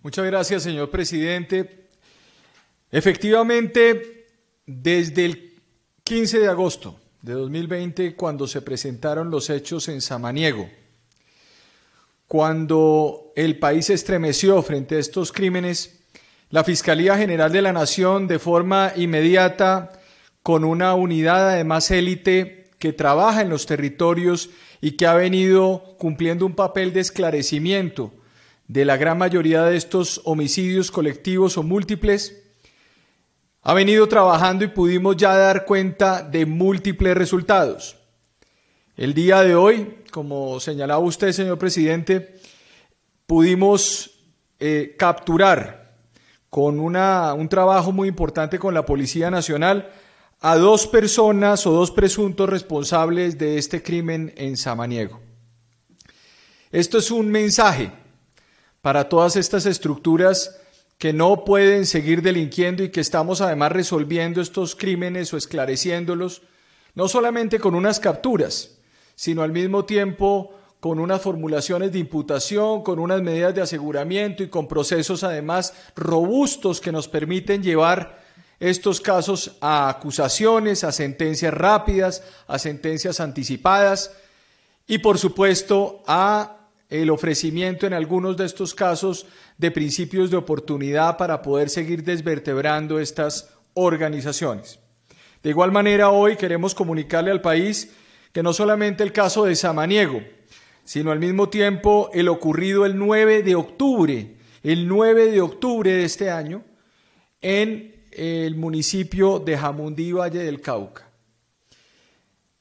Muchas gracias, señor presidente. Efectivamente, desde el 15 de agosto de 2020, cuando se presentaron los hechos en Samaniego, cuando el país se estremeció frente a estos crímenes, la Fiscalía General de la Nación, de forma inmediata, con una unidad además élite que trabaja en los territorios y que ha venido cumpliendo un papel de esclarecimiento de la gran mayoría de estos homicidios colectivos o múltiples, ha venido trabajando y pudimos ya dar cuenta de múltiples resultados. El día de hoy, como señalaba usted, señor presidente, pudimos eh, capturar con un trabajo muy importante con la Policía Nacional a dos personas o dos presuntos responsables de este crimen en Samaniego. Esto es un mensaje para todas estas estructuras que no pueden seguir delinquiendo y que estamos además resolviendo estos crímenes o esclareciéndolos, no solamente con unas capturas, sino al mismo tiempo con unas formulaciones de imputación, con unas medidas de aseguramiento y con procesos además robustos que nos permiten llevar estos casos a acusaciones, a sentencias rápidas, a sentencias anticipadas y por supuesto a el ofrecimiento en algunos de estos casos de principios de oportunidad para poder seguir desvertebrando estas organizaciones. De igual manera, hoy queremos comunicarle al país que no solamente el caso de Samaniego, sino al mismo tiempo el ocurrido el 9 de octubre, el 9 de octubre de este año, en el municipio de Jamundí, Valle del Cauca,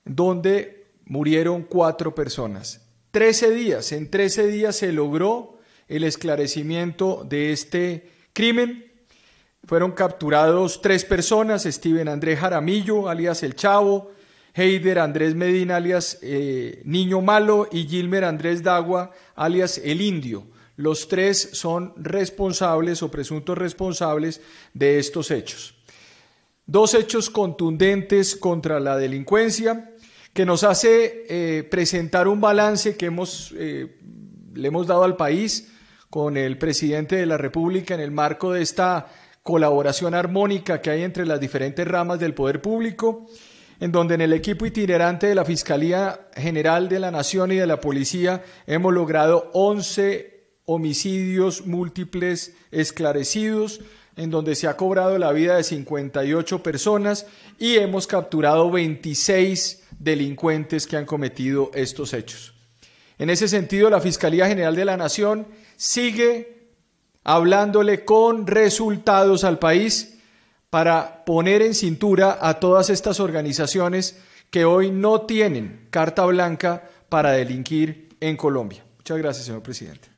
donde murieron cuatro personas. 13 días, en 13 días se logró el esclarecimiento de este crimen. Fueron capturados tres personas, Steven Andrés Jaramillo, alias El Chavo, Heider Andrés Medina, alias eh, Niño Malo, y Gilmer Andrés Dagua, alias El Indio. Los tres son responsables o presuntos responsables de estos hechos. Dos hechos contundentes contra la delincuencia, que nos hace eh, presentar un balance que hemos, eh, le hemos dado al país con el presidente de la República en el marco de esta colaboración armónica que hay entre las diferentes ramas del poder público, en donde en el equipo itinerante de la Fiscalía General de la Nación y de la Policía hemos logrado 11 homicidios múltiples esclarecidos, en donde se ha cobrado la vida de 58 personas y hemos capturado 26 delincuentes que han cometido estos hechos. En ese sentido, la Fiscalía General de la Nación sigue hablándole con resultados al país para poner en cintura a todas estas organizaciones que hoy no tienen carta blanca para delinquir en Colombia. Muchas gracias, señor presidente.